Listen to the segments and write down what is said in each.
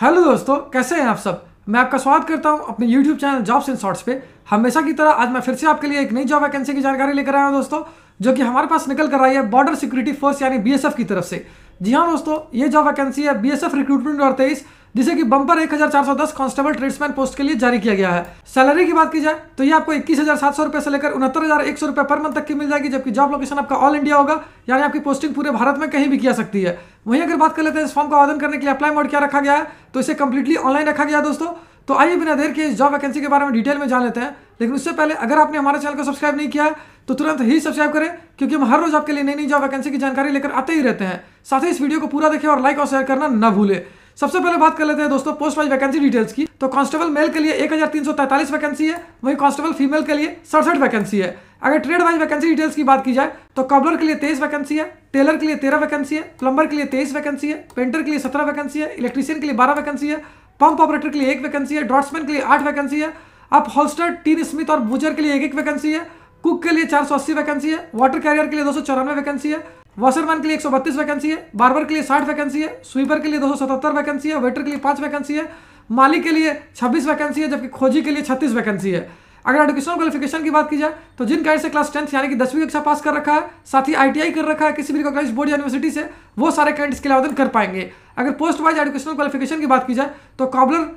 hello दोस्तों कैसे हैं आप सब मैं आपका स्वागत करता हूं अपने YouTube channel jobs in shorts पे हमेशा की तरह आज मैं फिर से आपके लिए एक नई जॉब वैकेंसी की जानकारी लेकर आया हूं दोस्तों जो कि हमारे पास निकल कर आई है बॉर्डर सिक्योरिटी फोर्स यानी बीएसएफ की तरफ से जी हाँ दोस्तों ये जॉब वैकेंसी है एफ रिक्रूटमेंट और तेईस जिसे कि बम्पर 1410 कांस्टेबल ट्रेड्समैन पोस्ट के लिए जारी किया गया है सैलरी की बात की जाए तो ये आपको इक्कीस रुपए से लेकर उनहत्तर रुपए पर मंथ तक की मिल जाएगी जबकि जॉब लोकेशन आपका ऑल इंडिया होगा यानी आपकी पोस्टिंग पूरे भारत में कहीं भी किया सकती है वहीं अगर बात कर लेते हैं इस फॉर्म का आवेदन करने के लिए अप्लाई मोड क्या रखा गया है तो इसे कंप्लीटली ऑनलाइन रखा गया दोस्तों तो आइए बिना देर के इस जॉब वैकेंसी के बारे में डिटेल में जान लेते हैं लेकिन उससे पहले अगर आपने हमारे चैनल को सब्सक्राइब नहीं किया तो तुरंत ही सब्सक्राइब करें क्योंकि हम हर रोज आपके लिए नई नई जॉब वैकेंसी की जानकारी लेकर आते ही रहते हैं साथ ही इस वीडियो को पूरा देखें और लाइक और शेयर करना न भूलें सबसे पहले बात कर लेते हैं दोस्तों पोस्ट वाइज वैकेंसी डिटेल्स की तो कांस्टेबल मेल के लिए एक वैकेंसी है वहीं कांस्टेबल फीमेल के लिए सड़सठ वैकेंसी है अगर ट्रेड वाइज वैकेंसी डिटेल्स की बात की जाए तो कबलर के लिए तेईस वैकेंसी है टेलर के लिए तेरह वैकेंसी है प्लम्बर के लिए तेईस वैकेंसी है पेंटर के लिए सत्रह वैकेंसी है इलेक्ट्रीशियन के लिए बारह वैकेंसी है पंप ऑपरेटर के लिए एक वैकेंसी है ड्रॉट्समैन के लिए आठ वैकेंसी है अब हॉलस्टर टीन स्मिथ और बुजर के लिए एक एक वैकेंसी है कुक के लिए चार सौ अस्सी वैकेंसी है वाटर कैरियर के लिए दो सौ चौरानवे वैकेंसी है वॉशरमैन के लिए एक वैकेंसी है बार्बर के लिए साठ वैकेंसी है स्वीपर के लिए दो वैकेंसी है वेटर के लिए पांच वैकेंसी है मालिक के लिए छब्बीस वैकेंसी है जबकि खोजी के लिए छत्तीस वैकेंसी है अगर एडुकेशनल क्वालिफिकेशन की बात की जाए तो जिन गाइड से क्लास टेंथ यानी कि दसवीं कक्षा पास कर रखा है साथ ही आईटीआई कर रखा है किसी भी कॉलेज बोर्ड यूनिवर्सिटी से वो सारे कैंडिडेट्स के लिए आवेदन कर पाएंगे अगर पोस्ट वाइज एडुकेशनल क्वालिफिकेशन की बात की जाए तो कॉबलर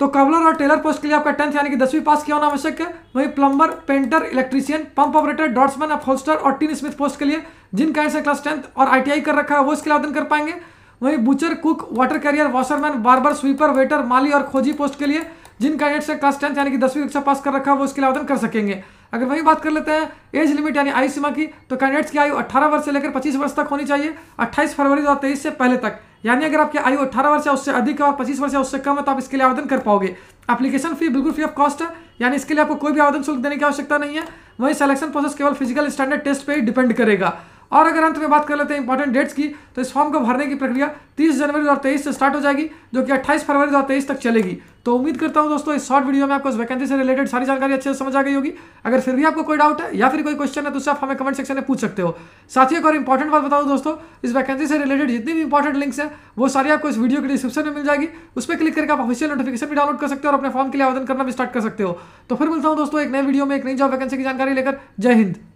तो कबलर और टेलर पोस्ट के लिए आपका टेंथ यानी कि दसवीं पास किया होना आवश्यक है वहीं plumber painter electrician pump operator draughtsman upholster और टीन स्मिथ पोस्ट के लिए जिन ऐसे क्लास टेंथ और आईटीआई कर रखा है वो इसके लिए आवेदन कर पाएंगे वहीं butcher cook water carrier washerman barber sweeper waiter माली और खोजी पोस्ट के लिए जिनका एट से क्लास टेंथ यानी कि दसवीं कक्षा पास कर रखा है वो इसके लिए आवेदन कर सकेंगे अगर वही बात कर लेते हैं एज लिमिट यानी आयु सीमा की तो कैंडिडेट्स की आयु 18 वर्ष से लेकर 25 वर्ष तक होनी चाहिए 28 फरवरी दो से पहले तक यानी अगर आपकी आयु 18 वर्ष या उससे अधिक है और 25 वर्ष या उससे कम है तो आप इसके लिए आवेदन कर पाओगे एप्लीकेशन फी बिल्कुल फ्री ऑफ कॉस्ट है यानी इसके लिए आपको कोई भी आवेदन शुल्क देने की आवश्यकता नहीं है वही सिलेक्शन प्रोसेस केवल फिजिकल स्टैंडर्ड टेस्ट पर ही डिपेंड करेगा और अगर अंत में बात कर लेते हैं इंपॉर्टेंट डेट्स की तो इस फॉर्म को भरने की प्रक्रिया 30 जनवरी 2023 से स्टार्ट हो जाएगी जो कि 28 फरवरी 2023 तक चलेगी तो उम्मीद करता हूं दोस्तों इस शॉर्ट वीडियो में आपको इस वैकेंसी से रिलेटेड सारी जानकारी अच्छे से समझ आ गई होगी अगर फिर भी आपको कोई डाउट है या फिर कोई क्वेश्चन है तो उससे आप हमें कमेंट सेक्शन में पूछ सकते हो साथ ही एक और इंपॉर्टेंट बात बताऊँ दोस्तों इस वैकेंसी से रिलेटेड जितनी भी इंपॉर्टेंट लिंक्स है वो सारी आपको इस वीडियो के डिस्क्रिप्शन में मिल जाएगी उस पर क्लिक करके आप ऑफिशियल नोटिफिकेशन भी डाउनलोड कर सकते हो और अपने फॉर्म के लिए आवेदन करना भी स्टार्ट कर सकते हो तो फिर मिलता हूँ दोस्तों एक नए वीडियो में एक नई जॉब वैकेंसी की जानकारी लेकर जय हिंद